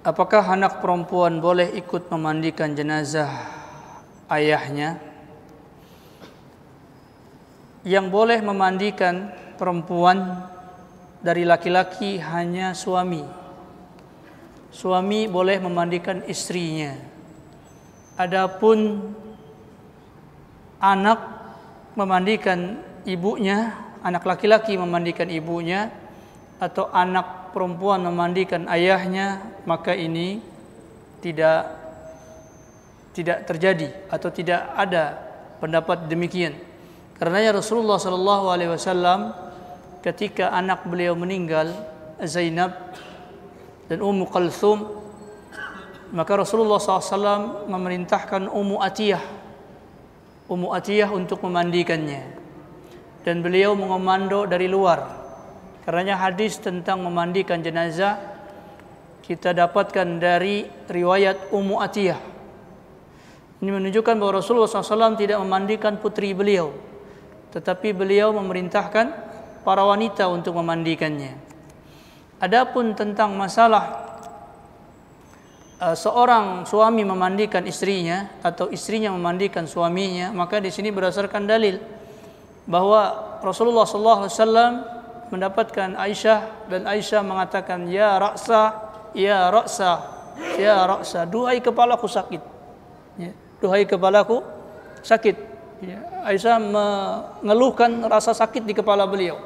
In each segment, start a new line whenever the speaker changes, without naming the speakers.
Apakah anak perempuan boleh ikut memandikan jenazah ayahnya? Yang boleh memandikan perempuan dari laki-laki hanya suami. Suami boleh memandikan istrinya. Adapun anak memandikan ibunya, anak laki-laki memandikan ibunya atau anak perempuan memandikan ayahnya maka ini tidak tidak terjadi atau tidak ada pendapat demikian. Karenanya Rasulullah Shallallahu Alaihi Wasallam ketika anak beliau meninggal Zainab dan Ummu Kalthum maka Rasulullah SAW memerintahkan Ummu Atiyah Ummu Atiyah untuk memandikannya dan beliau mengomando dari luar karena hadis tentang memandikan jenazah kita dapatkan dari riwayat Ummu Atiyah. Ini menunjukkan bahwa Rasulullah SAW tidak memandikan putri beliau, tetapi beliau memerintahkan para wanita untuk memandikannya. Adapun tentang masalah eh, seorang suami memandikan istrinya atau istrinya memandikan suaminya, maka di sini berdasarkan dalil bahwa Rasulullah sallallahu alaihi wasallam mendapatkan Aisyah dan Aisyah mengatakan ya raksa ya raksa ya raksa duhai kepalaku sakit ya. duhai kepalaku sakit ya. Aisyah mengeluhkan rasa sakit di kepala beliau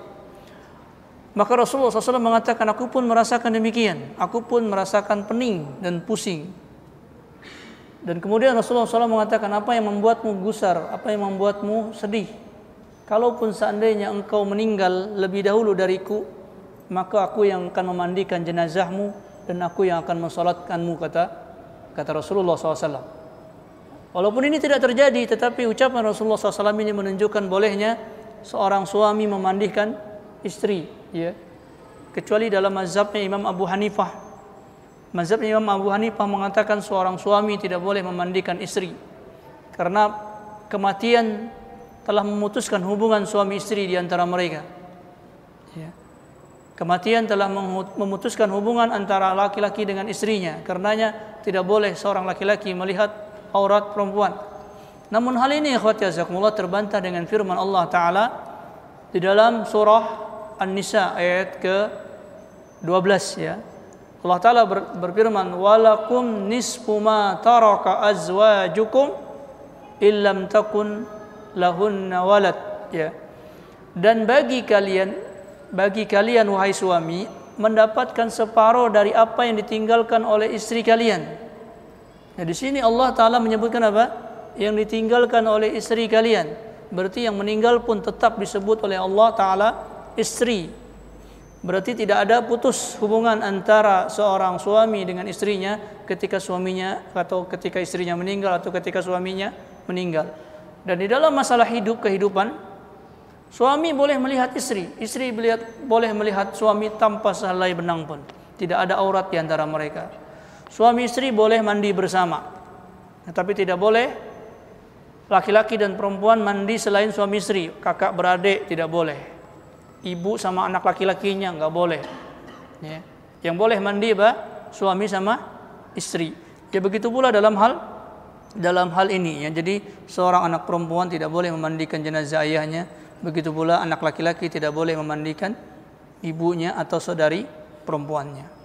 maka Rasulullah SAW mengatakan aku pun merasakan demikian aku pun merasakan pening dan pusing dan kemudian Rasulullah SAW mengatakan apa yang membuatmu gusar apa yang membuatmu sedih Kalaupun seandainya engkau meninggal lebih dahulu dariku, maka aku yang akan memandikan jenazahmu dan aku yang akan mensolatkanmu kata kata Rasulullah SAW. Walaupun ini tidak terjadi, tetapi ucapan Rasulullah SAW ini menunjukkan bolehnya seorang suami memandikan istri, ya. Kecuali dalam mazhabnya Imam Abu Hanifah. Mazhabnya Imam Abu Hanifah mengatakan seorang suami tidak boleh memandikan istri karena kematian telah memutuskan hubungan suami istri di antara mereka. Ya. Kematian telah memutuskan hubungan antara laki-laki dengan istrinya. Karenanya tidak boleh seorang laki-laki melihat aurat perempuan. Namun hal ini ikhwati azakumullah terbantah dengan firman Allah Ta'ala di dalam surah An-Nisa ayat ke 12 ya. Allah Ta'ala ber, berfirman walakum nisfu ma taraka azwajukum illam takun lahunna walad ya dan bagi kalian bagi kalian wahai suami mendapatkan separuh dari apa yang ditinggalkan oleh istri kalian nah di sini Allah taala menyebutkan apa yang ditinggalkan oleh istri kalian berarti yang meninggal pun tetap disebut oleh Allah taala istri Berarti tidak ada putus hubungan antara seorang suami dengan istrinya ketika suaminya atau ketika istrinya meninggal atau ketika suaminya meninggal. Dan di dalam masalah hidup kehidupan, suami boleh melihat istri, istri melihat, boleh melihat suami tanpa sehelai benang pun. Tidak ada aurat di antara mereka. Suami istri boleh mandi bersama. tapi tidak boleh laki-laki dan perempuan mandi selain suami istri. Kakak beradik tidak boleh. Ibu sama anak laki-lakinya nggak boleh. Ya. Yang boleh mandi bah, suami sama istri. Ya begitu pula dalam hal dalam hal ini ya. Jadi seorang anak perempuan tidak boleh memandikan jenazah ayahnya, begitu pula anak laki-laki tidak boleh memandikan ibunya atau saudari perempuannya.